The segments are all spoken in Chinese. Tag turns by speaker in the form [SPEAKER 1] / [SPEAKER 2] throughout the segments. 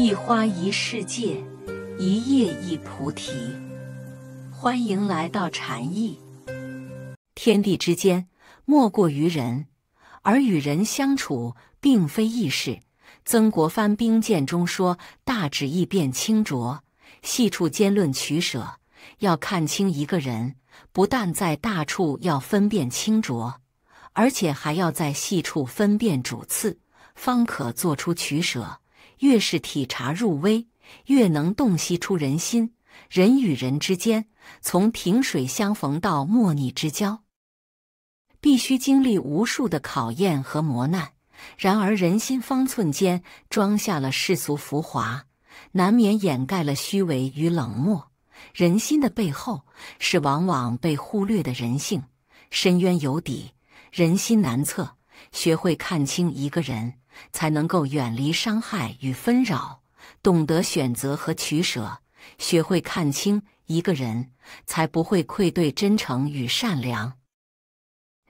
[SPEAKER 1] 一花一世界，一叶一菩提。欢迎来到禅意。天地之间，莫过于人，而与人相处，并非易事。曾国藩兵谏中说：“大旨意辨清浊，细处兼论取舍。”要看清一个人，不但在大处要分辨清浊，而且还要在细处分辨主次，方可做出取舍。越是体察入微，越能洞悉出人心。人与人之间，从萍水相逢到莫逆之交，必须经历无数的考验和磨难。然而，人心方寸间装下了世俗浮华，难免掩盖了虚伪与冷漠。人心的背后，是往往被忽略的人性。深渊有底，人心难测。学会看清一个人。才能够远离伤害与纷扰，懂得选择和取舍，学会看清一个人，才不会愧对真诚与善良，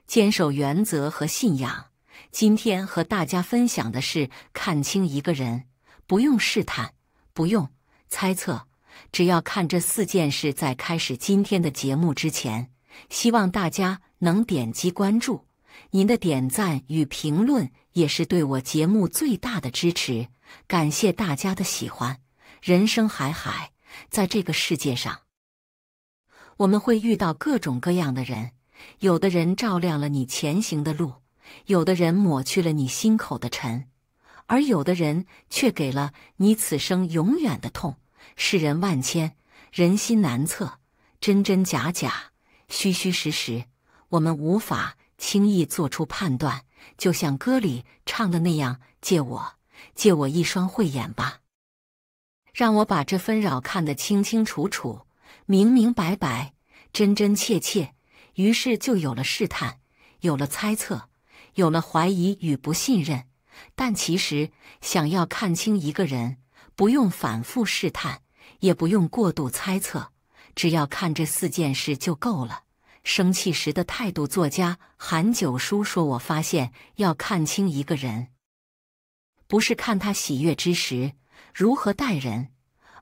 [SPEAKER 1] 坚守原则和信仰。今天和大家分享的是看清一个人，不用试探，不用猜测，只要看这四件事。在开始今天的节目之前，希望大家能点击关注，您的点赞与评论。也是对我节目最大的支持，感谢大家的喜欢。人生海海，在这个世界上，我们会遇到各种各样的人，有的人照亮了你前行的路，有的人抹去了你心口的尘，而有的人却给了你此生永远的痛。世人万千，人心难测，真真假假，虚虚实实，我们无法轻易做出判断。就像歌里唱的那样，借我，借我一双慧眼吧，让我把这纷扰看得清清楚楚、明明白白、真真切切。于是就有了试探，有了猜测，有了怀疑与不信任。但其实，想要看清一个人，不用反复试探，也不用过度猜测，只要看这四件事就够了。生气时的态度。作家韩九叔说：“我发现要看清一个人，不是看他喜悦之时如何待人，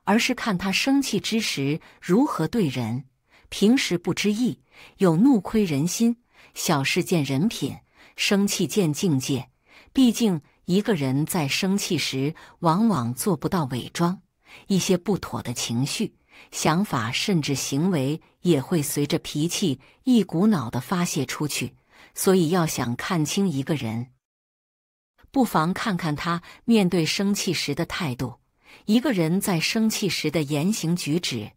[SPEAKER 1] 而是看他生气之时如何对人。平时不知义，有怒亏人心；小事见人品，生气见境界。毕竟一个人在生气时，往往做不到伪装，一些不妥的情绪。”想法甚至行为也会随着脾气一股脑地发泄出去，所以要想看清一个人，不妨看看他面对生气时的态度。一个人在生气时的言行举止，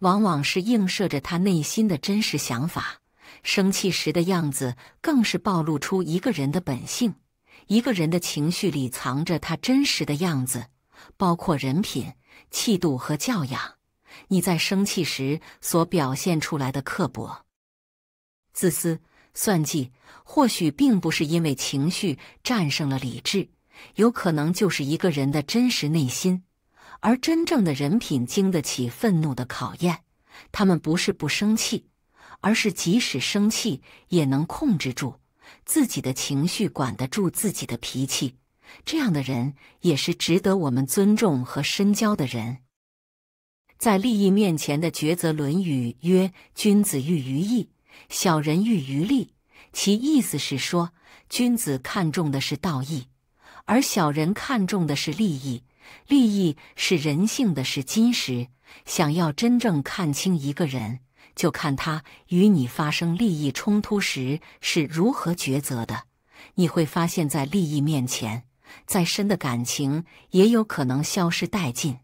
[SPEAKER 1] 往往是映射着他内心的真实想法。生气时的样子，更是暴露出一个人的本性。一个人的情绪里藏着他真实的样子，包括人品、气度和教养。你在生气时所表现出来的刻薄、自私、算计，或许并不是因为情绪战胜了理智，有可能就是一个人的真实内心。而真正的人品经得起愤怒的考验，他们不是不生气，而是即使生气也能控制住自己的情绪，管得住自己的脾气。这样的人也是值得我们尊重和深交的人。在利益面前的抉择，《论语》曰：“君子喻于义，小人喻于利。”其意思是说，君子看重的是道义，而小人看重的是利益。利益是人性的，是金石。想要真正看清一个人，就看他与你发生利益冲突时是如何抉择的。你会发现在利益面前，再深的感情也有可能消失殆尽。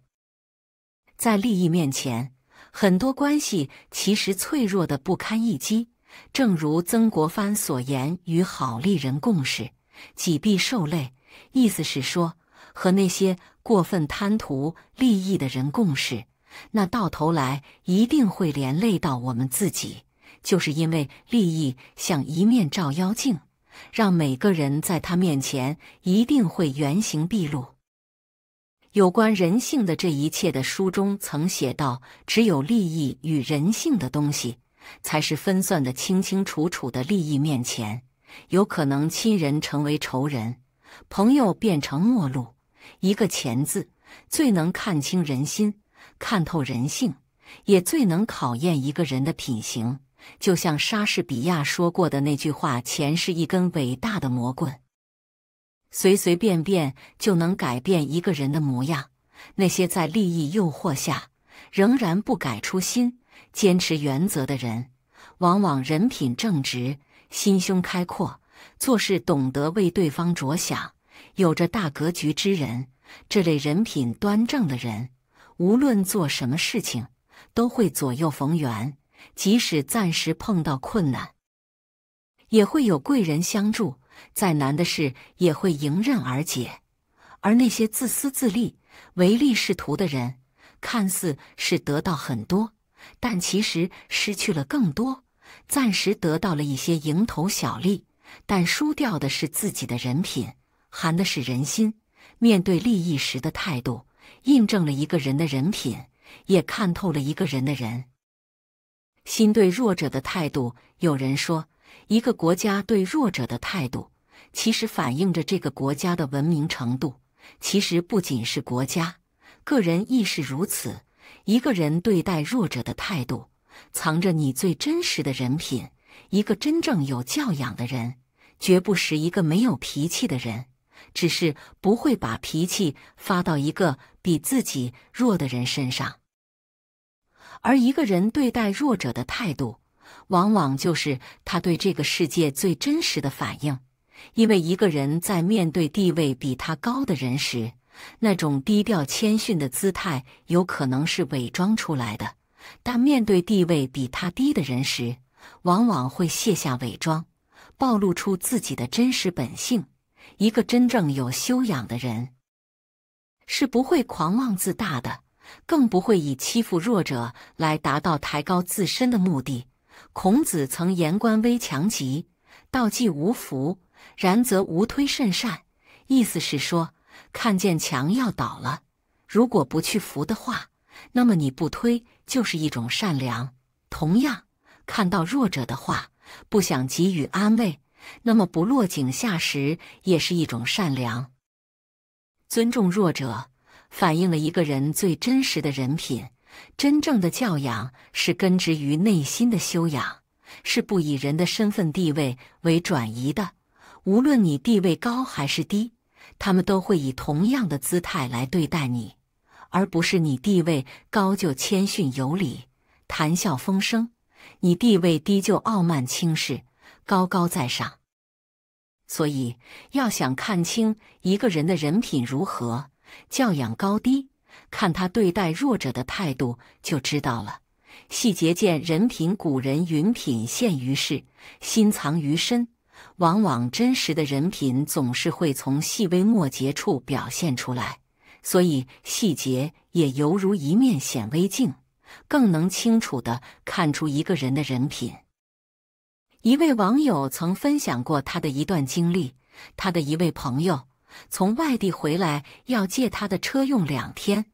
[SPEAKER 1] 在利益面前，很多关系其实脆弱的不堪一击。正如曾国藩所言：“与好利人共事，己必受累。”意思是说，和那些过分贪图利益的人共事，那到头来一定会连累到我们自己。就是因为利益像一面照妖镜，让每个人在他面前一定会原形毕露。有关人性的这一切的书中曾写到：只有利益与人性的东西，才是分算的清清楚楚的。利益面前，有可能亲人成为仇人，朋友变成陌路。一个钱字，最能看清人心，看透人性，也最能考验一个人的品行。就像莎士比亚说过的那句话：“钱是一根伟大的魔棍。”随随便便就能改变一个人的模样。那些在利益诱惑下仍然不改初心、坚持原则的人，往往人品正直、心胸开阔，做事懂得为对方着想，有着大格局之人。这类人品端正的人，无论做什么事情，都会左右逢源。即使暂时碰到困难，也会有贵人相助。再难的事也会迎刃而解，而那些自私自利、唯利是图的人，看似是得到很多，但其实失去了更多。暂时得到了一些蝇头小利，但输掉的是自己的人品，含的是人心。面对利益时的态度，印证了一个人的人品，也看透了一个人的人心对弱者的态度。有人说，一个国家对弱者的态度。其实反映着这个国家的文明程度。其实不仅是国家，个人亦是如此。一个人对待弱者的态度，藏着你最真实的人品。一个真正有教养的人，绝不是一个没有脾气的人，只是不会把脾气发到一个比自己弱的人身上。而一个人对待弱者的态度，往往就是他对这个世界最真实的反应。因为一个人在面对地位比他高的人时，那种低调谦逊的姿态有可能是伪装出来的；但面对地位比他低的人时，往往会卸下伪装，暴露出自己的真实本性。一个真正有修养的人，是不会狂妄自大的，更不会以欺负弱者来达到抬高自身的目的。孔子曾言：“官微强极，道济无福。”然则无推甚善，意思是说，看见墙要倒了，如果不去扶的话，那么你不推就是一种善良。同样，看到弱者的话，不想给予安慰，那么不落井下石也是一种善良。尊重弱者，反映了一个人最真实的人品。真正的教养是根植于内心的修养，是不以人的身份地位为转移的。无论你地位高还是低，他们都会以同样的姿态来对待你，而不是你地位高就谦逊有礼、谈笑风生，你地位低就傲慢轻视、高高在上。所以，要想看清一个人的人品如何、教养高低，看他对待弱者的态度就知道了。细节见人品，古人云：“品现于世，心藏于身。”往往真实的人品总是会从细微末节处表现出来，所以细节也犹如一面显微镜，更能清楚的看出一个人的人品。一位网友曾分享过他的一段经历：他的一位朋友从外地回来，要借他的车用两天，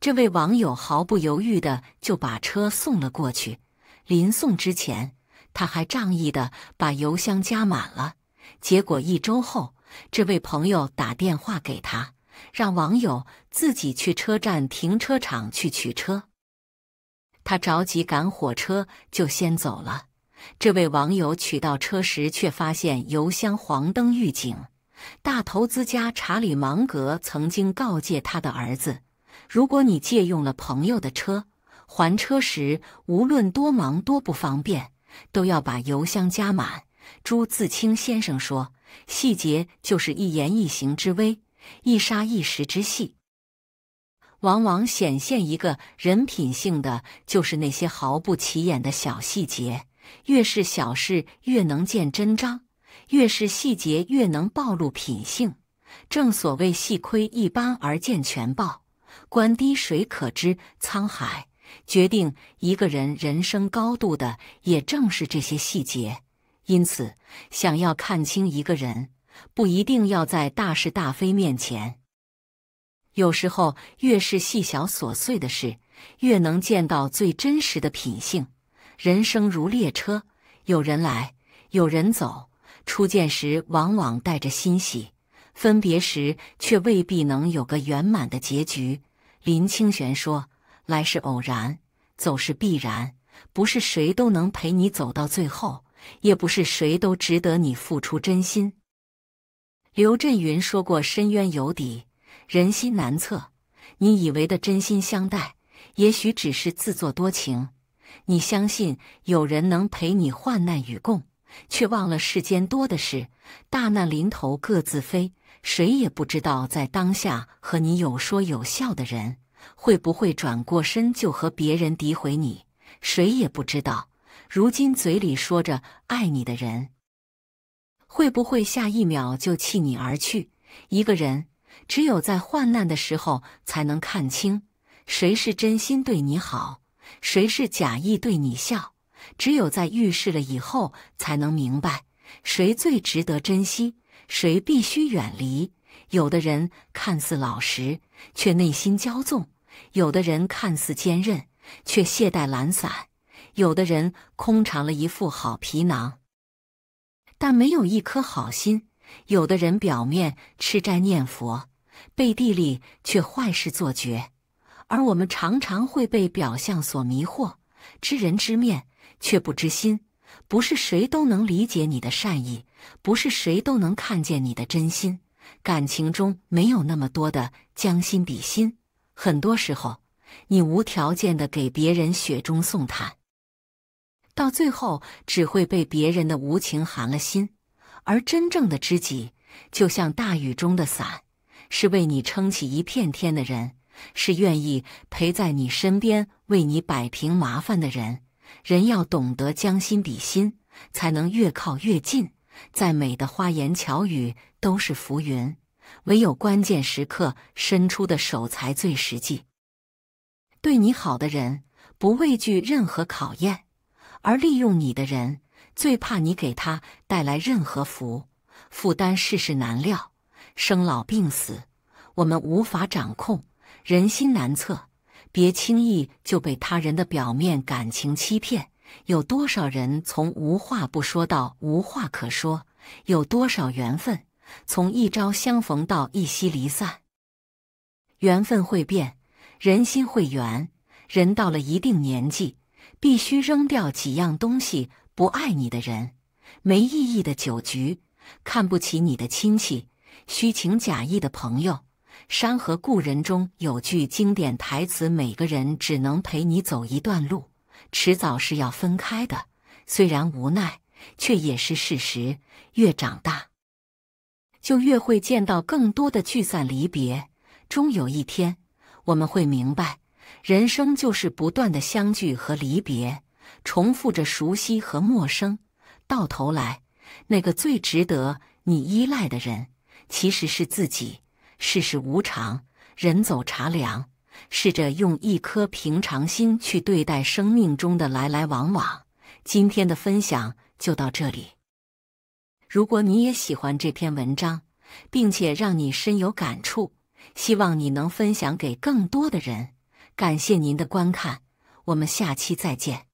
[SPEAKER 1] 这位网友毫不犹豫的就把车送了过去，临送之前。他还仗义的把油箱加满了，结果一周后，这位朋友打电话给他，让网友自己去车站停车场去取车。他着急赶火车，就先走了。这位网友取到车时，却发现油箱黄灯预警。大投资家查理芒格曾经告诫他的儿子：“如果你借用了朋友的车，还车时无论多忙多不方便。”都要把油箱加满。朱自清先生说：“细节就是一言一行之微，一沙一石之细，往往显现一个人品性。的，就是那些毫不起眼的小细节。越是小事，越能见真章；越是细节，越能暴露品性。正所谓，细窥一斑而见全豹，观滴水可知沧海。”决定一个人人生高度的，也正是这些细节。因此，想要看清一个人，不一定要在大是大非面前。有时候，越是细小琐碎的事，越能见到最真实的品性。人生如列车，有人来，有人走。初见时往往带着欣喜，分别时却未必能有个圆满的结局。林清玄说。来是偶然，走是必然。不是谁都能陪你走到最后，也不是谁都值得你付出真心。刘震云说过：“深渊有底，人心难测。”你以为的真心相待，也许只是自作多情。你相信有人能陪你患难与共，却忘了世间多的是大难临头各自飞。谁也不知道，在当下和你有说有笑的人。会不会转过身就和别人诋毁你？谁也不知道。如今嘴里说着爱你的人，会不会下一秒就弃你而去？一个人只有在患难的时候才能看清谁是真心对你好，谁是假意对你笑。只有在遇事了以后才能明白谁最值得珍惜，谁必须远离。有的人看似老实，却内心骄纵。有的人看似坚韧，却懈怠懒散；有的人空长了一副好皮囊，但没有一颗好心；有的人表面吃斋念佛，背地里却坏事做绝。而我们常常会被表象所迷惑，知人知面却不知心。不是谁都能理解你的善意，不是谁都能看见你的真心。感情中没有那么多的将心比心。很多时候，你无条件的给别人雪中送炭，到最后只会被别人的无情寒了心。而真正的知己，就像大雨中的伞，是为你撑起一片天的人，是愿意陪在你身边为你摆平麻烦的人。人要懂得将心比心，才能越靠越近。再美的花言巧语都是浮云。唯有关键时刻伸出的手才最实际。对你好的人不畏惧任何考验，而利用你的人最怕你给他带来任何福。负担世事难料，生老病死我们无法掌控，人心难测，别轻易就被他人的表面感情欺骗。有多少人从无话不说到无话可说？有多少缘分？从一朝相逢到一夕离散，缘分会变，人心会圆。人到了一定年纪，必须扔掉几样东西：不爱你的人，没意义的酒局，看不起你的亲戚，虚情假意的朋友。《山河故人》中有句经典台词：“每个人只能陪你走一段路，迟早是要分开的。”虽然无奈，却也是事实。越长大。就越会见到更多的聚散离别，终有一天我们会明白，人生就是不断的相聚和离别，重复着熟悉和陌生。到头来，那个最值得你依赖的人，其实是自己。世事无常，人走茶凉，试着用一颗平常心去对待生命中的来来往往。今天的分享就到这里。如果你也喜欢这篇文章，并且让你深有感触，希望你能分享给更多的人。感谢您的观看，我们下期再见。